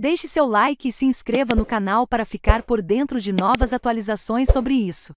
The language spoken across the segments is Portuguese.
Deixe seu like e se inscreva no canal para ficar por dentro de novas atualizações sobre isso.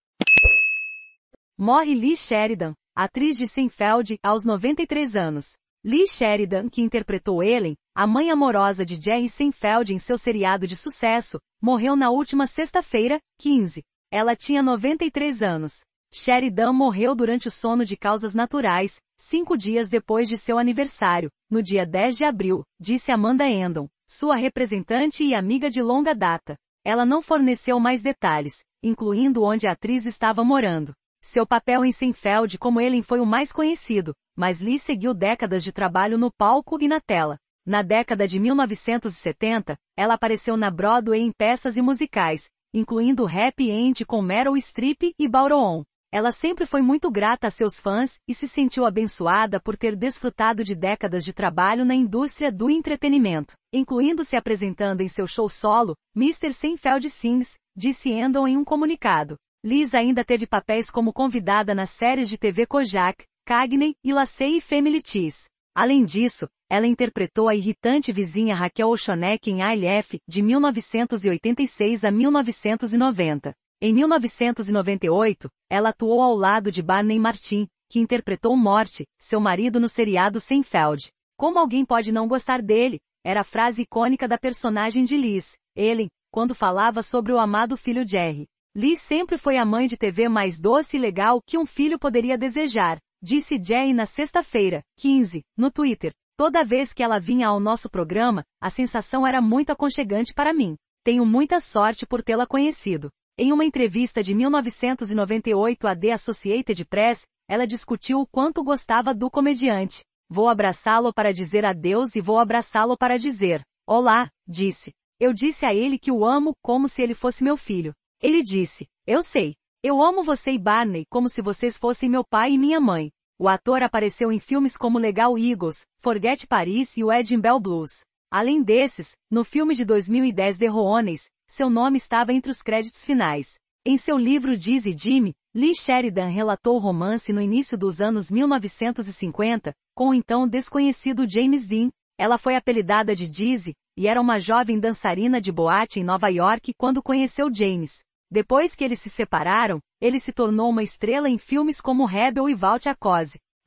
Morre Lee Sheridan, atriz de Seinfeld, aos 93 anos. Lee Sheridan, que interpretou Ellen, a mãe amorosa de Jerry Seinfeld em seu seriado de sucesso, morreu na última sexta-feira, 15. Ela tinha 93 anos. Sheridan morreu durante o sono de causas naturais, cinco dias depois de seu aniversário, no dia 10 de abril, disse Amanda Endon sua representante e amiga de longa data. Ela não forneceu mais detalhes, incluindo onde a atriz estava morando. Seu papel em Seinfeld como Ellen foi o mais conhecido, mas Lee seguiu décadas de trabalho no palco e na tela. Na década de 1970, ela apareceu na Broadway em peças e musicais, incluindo Happy End com Meryl Streep e Bauron. Ela sempre foi muito grata a seus fãs e se sentiu abençoada por ter desfrutado de décadas de trabalho na indústria do entretenimento, incluindo se apresentando em seu show solo, Mr. Seinfeld Sings, disse Endon em um comunicado. Liz ainda teve papéis como convidada nas séries de TV Kojak, Cagney e Lacey e Family Ties. Além disso, ela interpretou a irritante vizinha Raquel Oshonek em ALF, de 1986 a 1990. Em 1998, ela atuou ao lado de Barney Martin, que interpretou Morte, seu marido no seriado Seinfeld. Como alguém pode não gostar dele? Era a frase icônica da personagem de Liz, Ellen, quando falava sobre o amado filho Jerry. Liz sempre foi a mãe de TV mais doce e legal que um filho poderia desejar, disse Jerry na sexta-feira, 15, no Twitter. Toda vez que ela vinha ao nosso programa, a sensação era muito aconchegante para mim. Tenho muita sorte por tê-la conhecido. Em uma entrevista de 1998 à The Associated Press, ela discutiu o quanto gostava do comediante. Vou abraçá-lo para dizer adeus e vou abraçá-lo para dizer olá, disse. Eu disse a ele que o amo como se ele fosse meu filho. Ele disse, eu sei. Eu amo você e Barney como se vocês fossem meu pai e minha mãe. O ator apareceu em filmes como Legal Eagles, Forget Paris e o Edinburgh Blues. Além desses, no filme de 2010 The Roanes, seu nome estava entre os créditos finais. Em seu livro Dizzy Jimmy, Lee Sheridan relatou o romance no início dos anos 1950, com o então desconhecido James Dean. Ela foi apelidada de Dizzy, e era uma jovem dançarina de boate em Nova York quando conheceu James. Depois que eles se separaram, ele se tornou uma estrela em filmes como Rebel e Vault a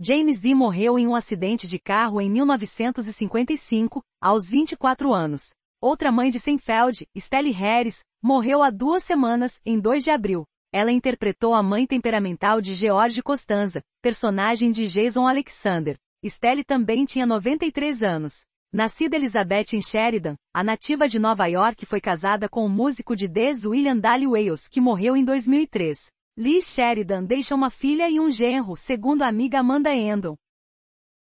James Dean morreu em um acidente de carro em 1955, aos 24 anos. Outra mãe de Seinfeld, Stelle Harris, morreu há duas semanas, em 2 de abril. Ela interpretou a mãe temperamental de George Costanza, personagem de Jason Alexander. Stelle também tinha 93 anos. Nascida Elizabeth em Sheridan, a nativa de Nova York foi casada com o músico de Des William Daly Wales, que morreu em 2003. Lee Sheridan deixa uma filha e um genro, segundo a amiga Amanda Endon.